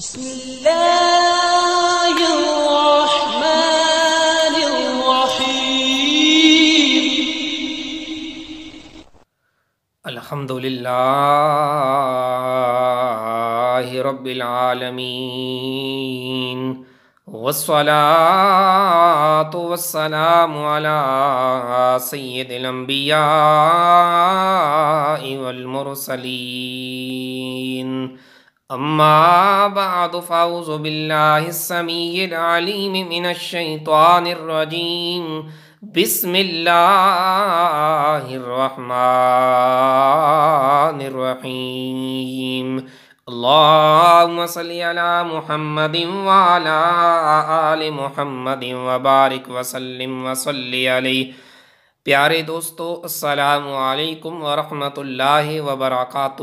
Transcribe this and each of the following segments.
بسم الله الرحمن الرحيم الحمد لله رب العالمين والصلاة والسلام على سيد الأنبياء والمرسلين أما بعد فأعوذ بالله السميع العليم من الشيطان الرجيم بسم الله الرحمن الرحيم اللهم صل على محمد وعلى آل محمد وبارك وسلم وصل عليه प्यारे दोस्तों असलकम वरहमल वबरक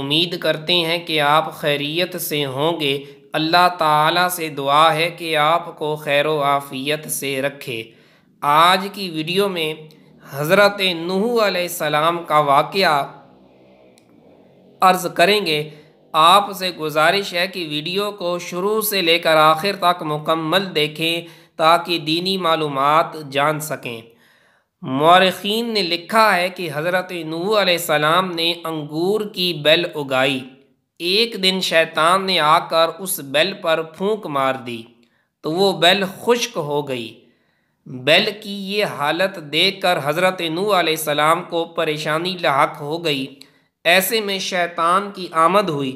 उम्मीद करते हैं कि आप खैरियत से होंगे अल्लाह ताला से दुआ है कि आपको खैर आफ़ियत से रखे आज की वीडियो में हज़रत नूह सलाम का वाक़ अर्ज़ करेंगे आपसे गुजारिश है कि वीडियो को शुरू से लेकर आखिर तक मुकम्मल देखें ताकि दीनी मालूमात जान सकें मौरखीन ने लिखा है कि हज़रत नू सलाम ने अंगूर की बेल उगाई एक दिन शैतान ने आकर उस बेल पर फूंक मार दी तो वो बेल खुश्क हो गई बेल की ये हालत देखकर हज़रत नू सलाम को परेशानी लाक हो गई ऐसे में शैतान की आमद हुई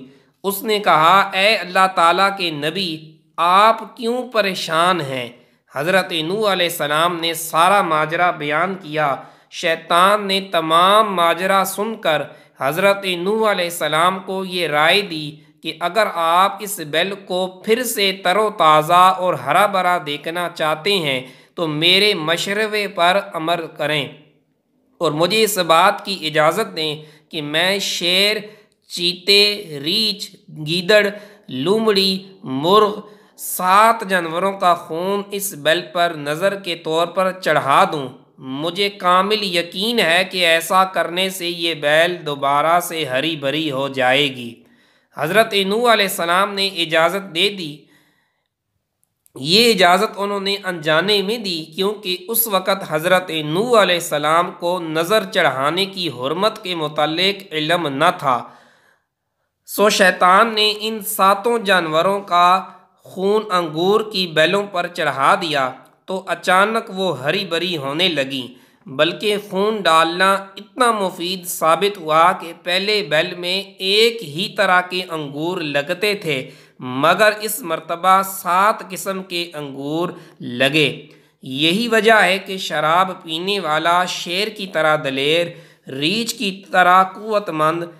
उसने कहा अल्लाह ताला के नबी आप क्यों परेशान हैं हज़रत नू सलाम ने सारा माजरा बयान किया शैतान ने तमाम माजरा सुनकर हज़रत नू सलाम को ये राय दी कि अगर आप इस बैल को फिर से तरोताज़ा और हरा भरा देखना चाहते हैं तो मेरे मशरवे पर अमर करें और मुझे इस बात की इजाज़त दें कि मैं शेर चीते रीछ गीदड़ लूमड़ी मुर्ग सात जानवरों का खून इस बेल पर नज़र के तौर पर चढ़ा दूं मुझे कामिल यकीन है कि ऐसा करने से ये बैल दोबारा से हरी भरी हो जाएगी हज़रत नू सलाम ने इजाज़त दे दी ये इजाज़त उन्होंने अनजाने में दी क्योंकि उस वक़्त हज़रत नू सलाम को नज़र चढ़ाने की हरमत के मतलब इलम न था सो शैतान ने इन सातों जानवरों का खून अंगूर की बैलों पर चढ़ा दिया तो अचानक वो हरी भरी होने लगी बल्कि खून डालना इतना मुफीद साबित हुआ कि पहले बैल में एक ही तरह के अंगूर लगते थे मगर इस मरतबा सात किस्म के अंगूर लगे यही वजह है कि शराब पीने वाला शेर की तरह दलेर रीछ की तरह कुतमंद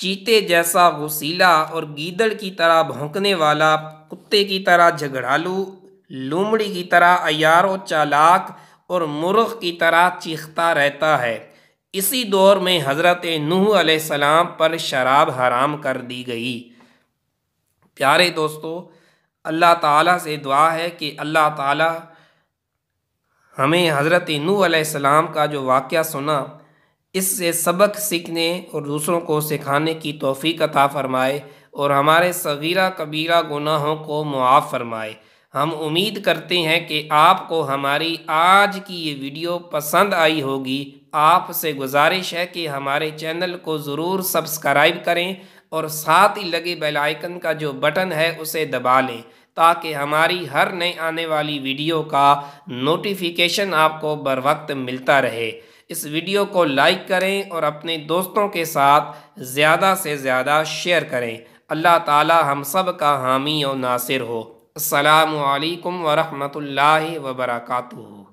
चीते जैसा वसीला और गीदड़ की तरह भोंकने वाला कुत्ते की तरह झगड़ालू लूमड़ी की तरह अयारो चालाक और मुर्ख की तरह चीखता रहता है इसी दौर में हज़रत नूह सलाम पर शराब हराम कर दी गई प्यारे दोस्तों अल्लाह ताला से दुआ है कि अल्लाह ताला हमें हज़रत नूह सलाम का जो वाक़ सुना इससे सबक सीखने और दूसरों को सिखाने की तोफ़ी अता फ़रमाए और हमारे सगीरा कबीरा गुनाहों को मुआफ़ फरमाए हम उम्मीद करते हैं कि आपको हमारी आज की ये वीडियो पसंद आई होगी आपसे गुजारिश है कि हमारे चैनल को ज़रूर सब्सक्राइब करें और साथ ही लगे बेल आइकन का जो बटन है उसे दबा लें ताकि हमारी हर नए आने वाली वीडियो का नोटिफिकेशन आपको बर वक्त मिलता रहे इस वीडियो को लाइक करें और अपने दोस्तों के साथ ज़्यादा से ज़्यादा शेयर करें अल्लाह ताला हम सब का हामी और नासिर हो असलकम वरहमल वर्का